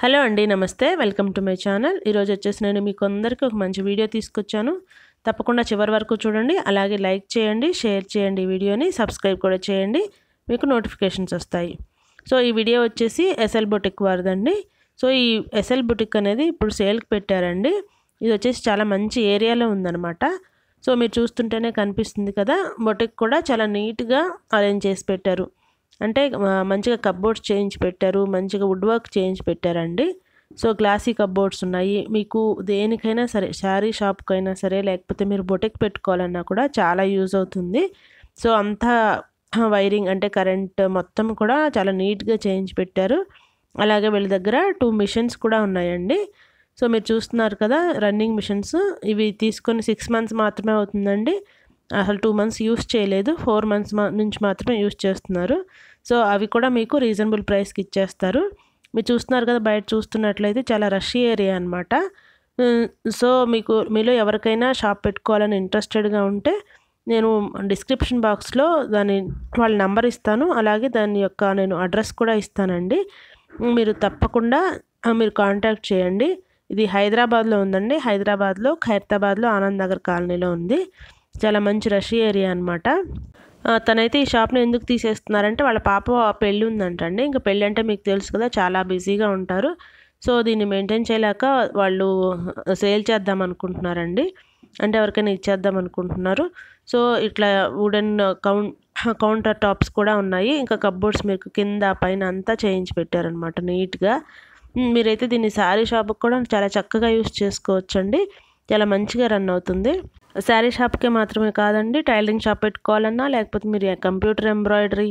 hello అండి నమస్తే welcome to my channel ఈరోజు వచ్చేసి నేను మీకు అందరికీ ఒక మంచి వీడియో తీసుకొచ్చాను తప్పకుండా చివరి వరకు చూడండి అలాగే లైక్ చేయండి షేర్ చేయండి వీడియోని సబ్స్క్రైబ్ కూడా చేయండి మీకు నోటిఫికేషన్స్ వస్తాయి సో ఈ వీడియో వచ్చేసి ఎస్ఎల్ బొటిక్ వారిదండి సో ఈ ఎస్ఎల్ బొటిక్ అనేది ఇప్పుడు సేల్కి పెట్టారండి ఇది వచ్చేసి చాలా మంచి ఏరియాలో ఉందన్నమాట సో మీరు చూస్తుంటేనే కనిపిస్తుంది కదా బొటిక్ కూడా చాలా నీట్గా అరేంజ్ చేసి పెట్టారు అంటే మంచిగా కబ్బోర్డ్స్ చేయించి పెట్టారు మంచిగా వుడ్ వర్క్ చేయించి పెట్టారండి సో గ్లాసీ కబ్బోర్డ్స్ ఉన్నాయి మీకు దేనికైనా సరే శారీ షాప్కైనా సరే లేకపోతే మీరు బొటెక్ పెట్టుకోవాలన్నా కూడా చాలా యూజ్ అవుతుంది సో అంతా వైరింగ్ అంటే కరెంట్ మొత్తం కూడా చాలా నీట్గా చేయించి పెట్టారు అలాగే వీళ్ళ దగ్గర టూ మిషన్స్ కూడా ఉన్నాయండి సో మీరు చూస్తున్నారు కదా రన్నింగ్ మిషన్స్ ఇవి తీసుకొని సిక్స్ మంత్స్ మాత్రమే అవుతుందండి అసలు టూ మంత్స్ యూస్ చేయలేదు ఫోర్ మంత్స్ నుంచి మాత్రమే యూస్ చేస్తున్నారు సో అవి కూడా మీకు రీజనబుల్ ప్రైస్కి ఇచ్చేస్తారు మీరు చూస్తున్నారు కదా బయట చూస్తున్నట్లయితే చాలా రష్ ఏరియా అనమాట సో మీకు మీలో ఎవరికైనా షాప్ పెట్టుకోవాలని ఇంట్రెస్టెడ్గా ఉంటే నేను డిస్క్రిప్షన్ బాక్స్లో దాని వాళ్ళ నంబర్ ఇస్తాను అలాగే దాని యొక్క నేను అడ్రస్ కూడా ఇస్తానండి మీరు తప్పకుండా మీరు కాంటాక్ట్ చేయండి ఇది హైదరాబాద్లో ఉందండి హైదరాబాద్లో ఖైరతాబాద్లో ఆనంద్ నగర్ కాలనీలో ఉంది చాలా మంచి రష్ ఏరియా అనమాట తనైతే ఈ షాప్ని ఎందుకు తీసేస్తున్నారంటే వాళ్ళ పాప పెళ్ళి ఉందంటండి ఇంకా పెళ్ళి అంటే మీకు తెలుసు కదా చాలా బిజీగా ఉంటారు సో దీన్ని మెయింటైన్ చేయలేక వాళ్ళు సేల్ చేద్దాం అనుకుంటున్నారండి అంటే ఎవరికైనా ఇచ్చేద్దాం అనుకుంటున్నారు సో ఇట్లా వుడెన్ కౌంట్ కౌంటర్ టాప్స్ కూడా ఉన్నాయి ఇంకా కబ్బోర్డ్స్ మీకు కింద పైన అంతా చేయించి పెట్టారనమాట నీట్గా మీరైతే దీన్ని శారీ షాప్కి కూడా చాలా చక్కగా యూస్ చేసుకోవచ్చండి చాలా మంచిగా రన్ అవుతుంది శారీ షాప్కే మాత్రమే కాదండి టైలరింగ్ షాప్ పెట్టుకోవాలన్నా లేకపోతే మీరు కంప్యూటర్ ఎంబ్రాయిడరీ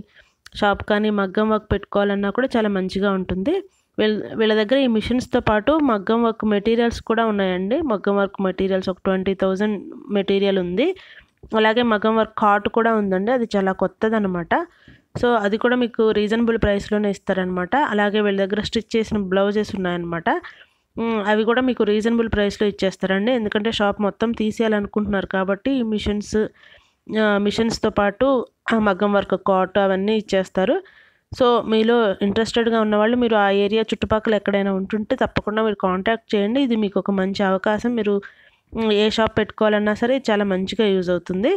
షాప్ కానీ మగ్గం వర్క్ పెట్టుకోవాలన్నా కూడా చాలా మంచిగా ఉంటుంది వీళ్ళ వీళ్ళ దగ్గర ఈ మిషన్స్తో పాటు మగ్గం వర్క్ మెటీరియల్స్ కూడా ఉన్నాయండి మగ్గం వర్క్ మెటీరియల్స్ ఒక ట్వంటీ థౌజండ్ మెటీరియల్ ఉంది అలాగే మగ్గం వర్క్ కాట్ కూడా ఉందండి అది చాలా కొత్తది అనమాట సో అది కూడా మీకు రీజనబుల్ ప్రైస్లోనే ఇస్తారనమాట అలాగే వీళ్ళ దగ్గర స్టిచ్ చేసిన బ్లౌజెస్ ఉన్నాయన్నమాట అవి కూడా మీకు రీజనబుల్ ప్రైస్లో ఇచ్చేస్తారండి ఎందుకంటే షాప్ మొత్తం తీసేయాలనుకుంటున్నారు కాబట్టి మిషన్స్ మిషన్స్తో పాటు మగ్గం వర్క్ కాట్ అవన్నీ ఇచ్చేస్తారు సో మీలో ఇంట్రెస్టెడ్గా ఉన్నవాళ్ళు మీరు ఆ ఏరియా చుట్టుపక్కల ఎక్కడైనా ఉంటుంటే తప్పకుండా మీరు కాంటాక్ట్ చేయండి ఇది మీకు ఒక మంచి అవకాశం మీరు ఏ షాప్ పెట్టుకోవాలన్నా సరే చాలా మంచిగా యూజ్ అవుతుంది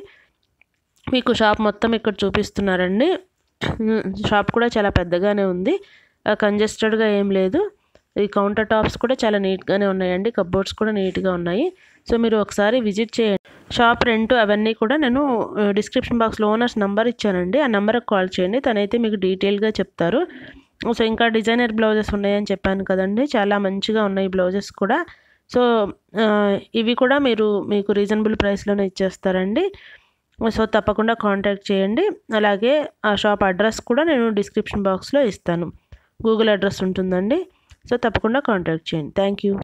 మీకు షాప్ మొత్తం ఇక్కడ చూపిస్తున్నారండి షాప్ కూడా చాలా పెద్దగానే ఉంది కంజెస్టెడ్గా ఏం లేదు ఈ కౌంటర్ టాప్స్ కూడా చాలా నీట్గానే ఉన్నాయండి కబ్బోర్డ్స్ కూడా నీట్గా ఉన్నాయి సో మీరు ఒకసారి విజిట్ చేయండి షాప్ రెంట్ అవన్నీ కూడా నేను డిస్క్రిప్షన్ బాక్స్లో ఓనర్స్ నెంబర్ ఇచ్చానండి ఆ నెంబర్కి కాల్ చేయండి తనైతే మీకు డీటెయిల్గా చెప్తారు సో ఇంకా డిజైనర్ బ్లౌజెస్ ఉన్నాయని చెప్పాను కదండి చాలా మంచిగా ఉన్నాయి బ్లౌజెస్ కూడా సో ఇవి కూడా మీరు మీకు రీజనబుల్ ప్రైస్లోనే ఇచ్చేస్తారండి సో తప్పకుండా కాంటాక్ట్ చేయండి అలాగే ఆ షాప్ అడ్రస్ కూడా నేను డిస్క్రిప్షన్ బాక్స్లో ఇస్తాను గూగుల్ అడ్రస్ ఉంటుందండి సో తప్పకుండా కాంటాక్ట్ చేయండి థ్యాంక్ యూ